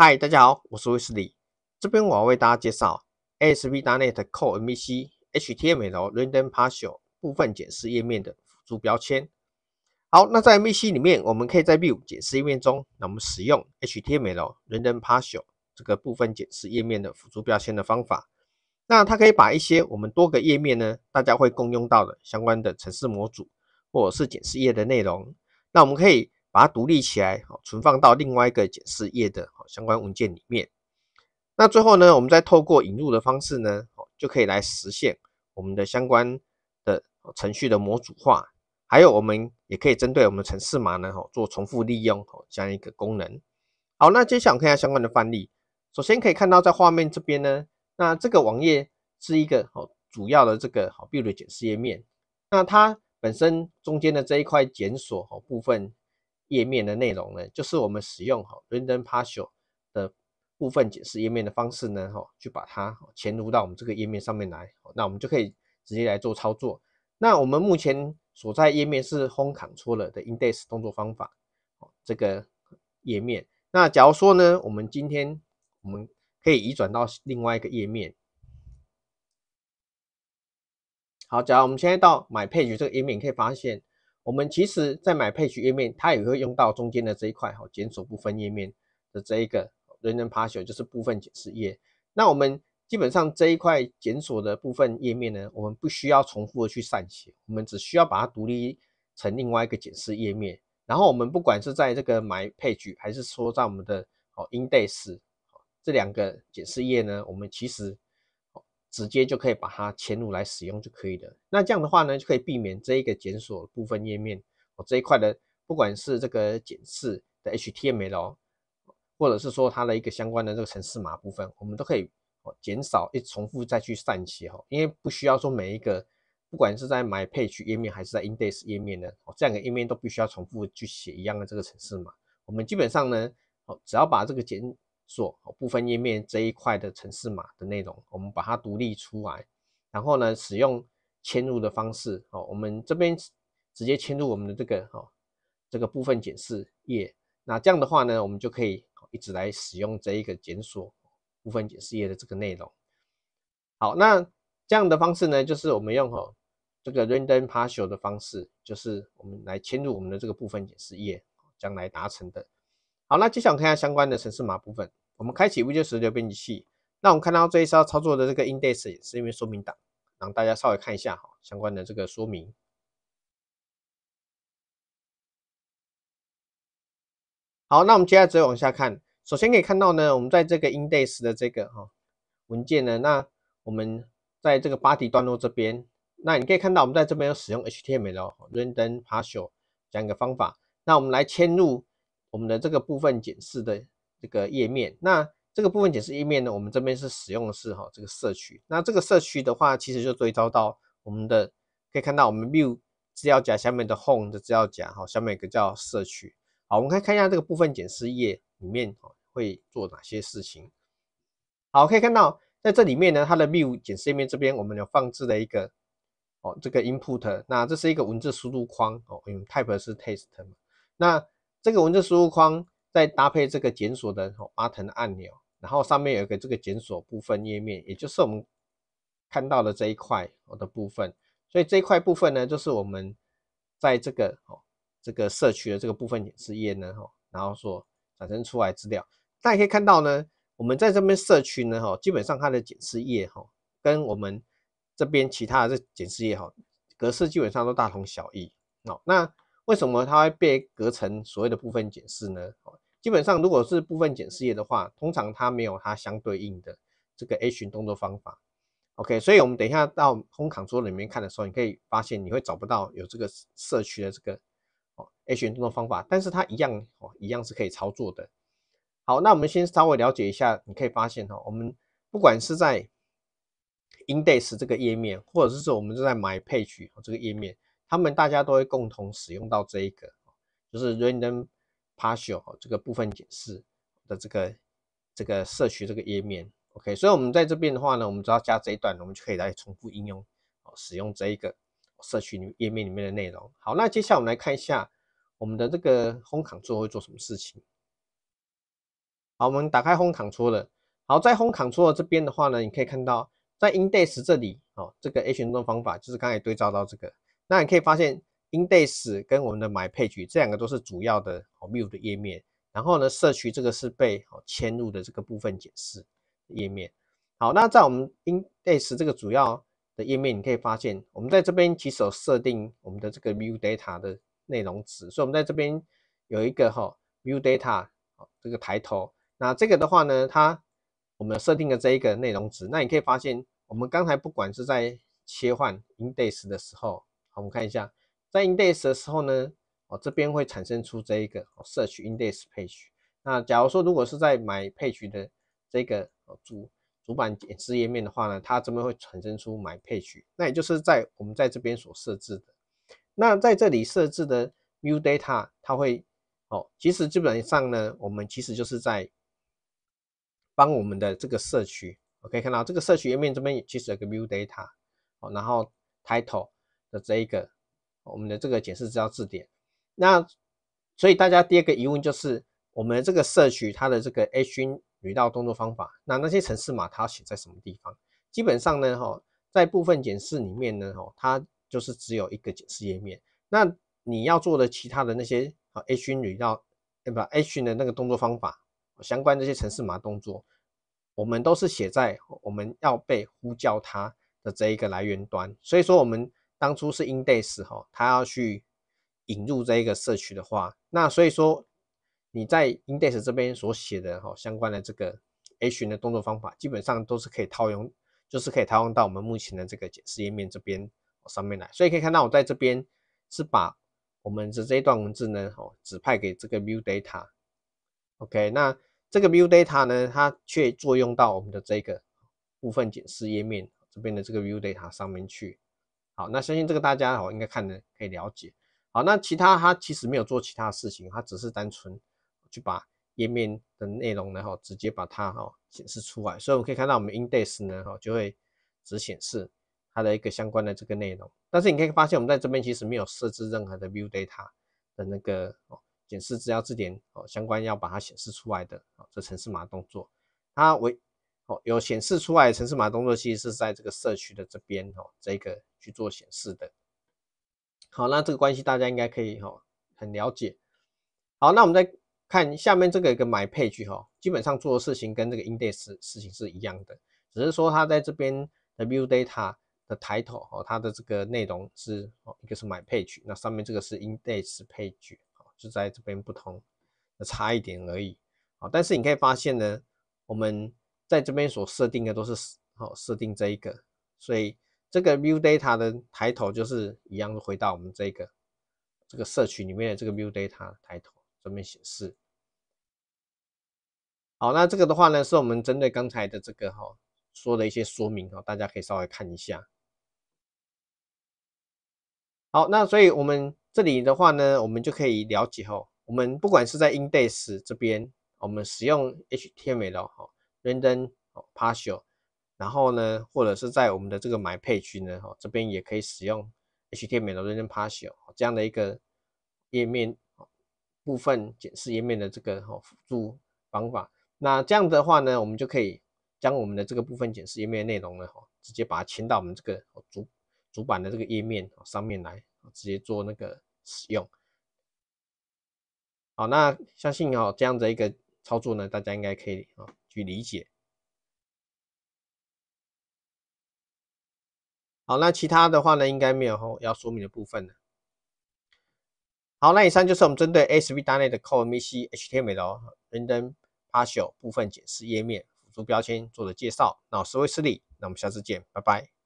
嗨，大家好，我是威斯利。这边我要为大家介绍 ASP.NET Core MVC HTML r a n d o m p a r t i a l 部分检视页面的辅助标签。好，那在 MVC 里面，我们可以在 View 检视页面中，那我们使用 HTML r a n d o m p a r t i a l 这个部分检视页面的辅助标签的方法。那它可以把一些我们多个页面呢，大家会共用到的相关的程式模组或者是检视页的内容，那我们可以。把它独立起来，哦，存放到另外一个检视页的哦相关文件里面。那最后呢，我们再透过引入的方式呢，哦，就可以来实现我们的相关的程序的模组化，还有我们也可以针对我们程式码呢，哦，做重复利用哦这样一个功能。好，那接下来我们看一下相关的范例。首先可以看到在画面这边呢，那这个网页是一个哦主要的这个好 build 检视页面。那它本身中间的这一块检索哦部分。页面的内容呢，就是我们使用哈 render partial 的部分解释页面的方式呢，哈，去把它潜入到我们这个页面上面来。那我们就可以直接来做操作。那我们目前所在页面是 home c o l l a p l e 的 index 动作方法，哦，这个页面。那假如说呢，我们今天我们可以移转到另外一个页面，好，假如我们现在到 my page 这个页面，你可以发现。我们其实，在买配置页面，它也会用到中间的这一块哈，检索部分页面的这一个人人爬 l 就是部分解释页。那我们基本上这一块检索的部分页面呢，我们不需要重复的去散写，我们只需要把它独立成另外一个检视页面。然后我们不管是在这个买配置，还是说在我们的哦 index 这两个检视页呢，我们其实。直接就可以把它嵌入来使用就可以了。那这样的话呢，就可以避免这一个检索部分页面，我这一块的不管是这个检视的 HTML 哦，或者是说它的一个相关的这个城市码部分，我们都可以哦减少一重复再去散写哦，因为不需要说每一个，不管是在 My Page 页面还是在 Index 页面呢，哦这两个页面都必须要重复去写一样的这个城市码，我们基本上呢，哦只要把这个检所部分页面这一块的城市码的内容，我们把它独立出来，然后呢，使用嵌入的方式哦，我们这边直接嵌入我们的这个哦这个部分检视页，那这样的话呢，我们就可以一直来使用这一个检索部分检视页的这个内容。好，那这样的方式呢，就是我们用哦这个 random partial 的方式，就是我们来嵌入我们的这个部分检视页，将来达成的。好，那接下来我们看一下相关的城市码部分。我们开启物件式流编辑器。那我们看到这一次要操作的这个 index 是因为说明档，让大家稍微看一下哈相关的这个说明。好，那我们接下来直接往下看。首先可以看到呢，我们在这个 index 的这个哈文件呢，那我们在这个 body 段落这边，那你可以看到我们在这边有使用 HTML 哦 render partial 样一个方法。那我们来迁入。我们的这个部分检视的这个页面，那这个部分检视页面呢，我们这边是使用的是哈这个社区，那这个社区的话，其实就对照到我们的可以看到，我们 view 资料夹下面的 home 的资料夹哈，下面一个叫社区。好，我们可以看一下这个部分检视页里面会做哪些事情。好，可以看到在这里面呢，它的 view 检视页面这边我们有放置了一个哦这个 input，那这是一个文字输入框哦，因为 type 是 text 嘛，那这个文字输入框再搭配这个检索的阿腾按钮，然后上面有一个这个检索部分页面，也就是我们看到的这一块哦的部分。所以这一块部分呢，就是我们在这个哦这个社区的这个部分演示页呢哦，然后所产生出来资料。大家可以看到呢，我们在这边社区呢哦，基本上它的检视页哈，跟我们这边其他的这显示页哈，格式基本上都大同小异哦。那为什么它会被隔成所谓的部分检释呢？基本上，如果是部分检释页的话，通常它没有它相对应的这个 HN 动作方法。OK，所以我们等一下到空港桌里面看的时候，你可以发现你会找不到有这个社区的这个哦 HN 动作方法，但是它一样哦一样是可以操作的。好，那我们先稍微了解一下，你可以发现哈，我们不管是在 Index 这个页面，或者是说我们正在 My Page 这个页面。他们大家都会共同使用到这一个，就是 random partial 这个部分解释的这个这个社区这个页面。OK，所以，我们在这边的话呢，我们只要加这一段，我们就可以来重复应用，使用这一个社区页面里面的内容。好，那接下来我们来看一下我们的这个烘卡桌会做什么事情。好，我们打开烘卡桌了。好，在烘卡桌这边的话呢，你可以看到在 index 这里哦，这个 a s y n 方法就是刚才对照到这个。那你可以发现，index 跟我们的 my page 这两个都是主要的 view 的页面。然后呢，社区这个是被迁入的这个部分解释页面。好，那在我们 index 这个主要的页面，你可以发现，我们在这边其实有设定我们的这个 view data 的内容值。所以，我们在这边有一个哈 view data 这个抬头。那这个的话呢，它我们设定的这一个内容值。那你可以发现，我们刚才不管是在切换 index 的时候，我们看一下，在 index 的时候呢，哦这边会产生出这一个 search index page。那假如说如果是在买 page 的这个主主板显示页面的话呢，它这边会产生出买 page。那也就是在我们在这边所设置的。那在这里设置的 view data，它会哦，其实基本上呢，我们其实就是在帮我们的这个社区。我可以看到这个社区页面这边其实有个 view data。哦，然后 title。的这一个，我们的这个解释资料字典，那所以大家第二个疑问就是，我们这个社区它的这个 H 语道动作方法，那那些城市码它写在什么地方？基本上呢，哈，在部分解释里面呢，哈，它就是只有一个解释页面。那你要做的其他的那些啊 H 语道，对吧？H 的那个动作方法相关这些城市码动作，我们都是写在我们要被呼叫它的这一个来源端。所以说我们。当初是 index 哈，他要去引入这一个社区的话，那所以说你在 index 这边所写的哈相关的这个 h 的动作方法，基本上都是可以套用，就是可以套用到我们目前的这个解释页面这边上面来。所以可以看到我在这边是把我们的这一段文字呢哦指派给这个 view data，OK，那这个 view data 呢，它却作用到我们的这个部分解释页面这边的这个 view data 上面去。好，那相信这个大家哦应该看的可以了解。好，那其他它其实没有做其他的事情，它只是单纯去把页面的内容呢哈直接把它哈显示出来。所以我们可以看到我们 index 呢哈就会只显示它的一个相关的这个内容。但是你可以发现我们在这边其实没有设置任何的 view data 的那个哦显示资料字典哦相关要把它显示出来的哦这城市码动作，它为哦，有显示出来城市码动作，其实是在这个社区的这边哦，这个去做显示的。好，那这个关系大家应该可以哦，很了解。好，那我们再看下面这个一个 My Page 哈，基本上做的事情跟这个 Index 事情是一样的，只是说它在这边的 View Data 的 Title 哦，它的这个内容是哦，一个是 My Page，那上面这个是 Index Page 哦，就在这边不同，差一点而已。好，但是你可以发现呢，我们在这边所设定的都是好设定这一个，所以这个 view data 的抬头就是一样回到我们这个这个社群里面的这个 view data 抬头这边显示。好，那这个的话呢，是我们针对刚才的这个哈说的一些说明哈，大家可以稍微看一下。好，那所以我们这里的话呢，我们就可以了解哦，我们不管是在 i n d e x 这边，我们使用 HTML 哈。r e n d partial，然后呢，或者是在我们的这个 My Page 区呢，哦，这边也可以使用 HTML 认 r n d partial 这样的一个页面部分显示页面的这个哦辅助方法。那这样的话呢，我们就可以将我们的这个部分显示页面内容呢，哦，直接把它迁到我们这个主主板的这个页面上面来，直接做那个使用。好，那相信哦这样的一个。操作呢，大家应该可以啊去理解。好，那其他的话呢，应该没有要说明的部分了。好，那以上就是我们针对 S V 单内的 Core M C H T M L Random Partial 部分解释页面辅助标签做的介绍。那我思维斯理，那我们下次见，拜拜。